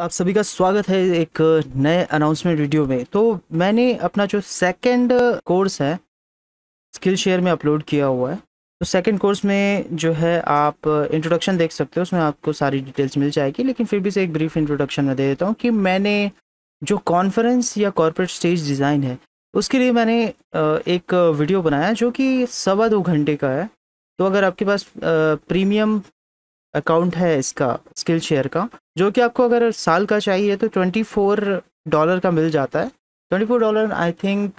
आप सभी का स्वागत है एक नए अनाउंसमेंट वीडियो में तो मैंने अपना जो सेकंड कोर्स है स्किल शेयर में अपलोड किया हुआ है तो सेकंड कोर्स में जो है आप इंट्रोडक्शन देख सकते हो उसमें आपको सारी डिटेल्स मिल जाएगी लेकिन फिर भी से एक ब्रीफ इंट्रोडक्शन में दे देता हूँ कि मैंने जो कॉन्फ्रेंस या कॉरपोरेट स्टेज डिज़ाइन है उसके लिए मैंने एक वीडियो बनाया जो कि सवा दो घंटे का है तो अगर आपके पास प्रीमियम अकाउंट है इसका स्किल शेयर का जो कि आपको अगर साल का चाहिए तो ट्वेंटी फोर डॉलर का मिल जाता है twenty four dollar I think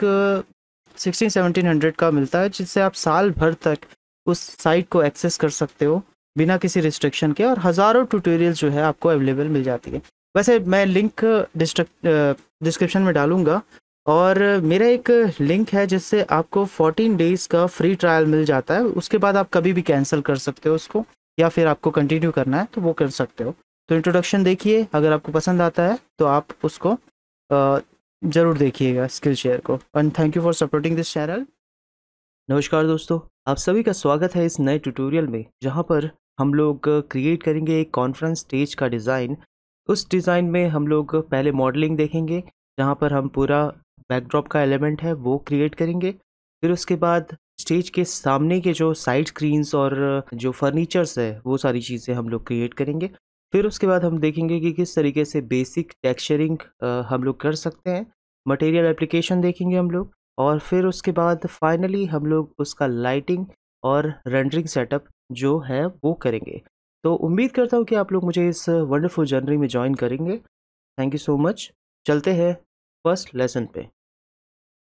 sixteen seventeen hundred का मिलता है जिससे आप साल भर तक उस साइट को एक्सेस कर सकते हो बिना किसी रिस्ट्रिक्शन के और हज़ारों ट्यूटोरियल जो है आपको अवेलेबल मिल जाती है वैसे मैं लिंक डिस्क्रिप्शन में डालूँगा और मेरा एक लिंक है जिससे आपको 14 डेज़ का फ्री ट्रायल मिल जाता है उसके बाद आप कभी भी कैंसिल कर सकते हो उसको या फिर आपको कंटिन्यू करना है तो वो कर सकते हो तो इंट्रोडक्शन देखिए अगर आपको पसंद आता है तो आप उसको ज़रूर देखिएगा स्किल शेयर को and thank you for supporting this channel नमस्कार दोस्तों आप सभी का स्वागत है इस नए ट्यूटोरियल में जहाँ पर हम लोग क्रिएट करेंगे एक कॉन्फ्रेंस स्टेज का डिज़ाइन उस डिज़ाइन में हम लोग पहले मॉडलिंग देखेंगे जहाँ पर हम पूरा बैकड्रॉप का एलिमेंट है वो क्रिएट करेंगे फिर उसके बाद स्टेज के सामने के जो साइड स्क्रीन्स और जो फर्नीचर्स है वो सारी चीज़ें हम लोग क्रिएट करेंगे फिर उसके बाद हम देखेंगे कि किस तरीके से बेसिक टेक्सचरिंग हम लोग कर सकते हैं मटेरियल एप्लीकेशन देखेंगे हम लोग और फिर उसके बाद फाइनली हम लोग उसका लाइटिंग और रेंडरिंग सेटअप जो है वो करेंगे तो उम्मीद करता हूँ कि आप लोग मुझे इस वंडरफुल जर्नरी में ज्वाइन करेंगे थैंक यू सो मच चलते हैं फर्स्ट लेसन पे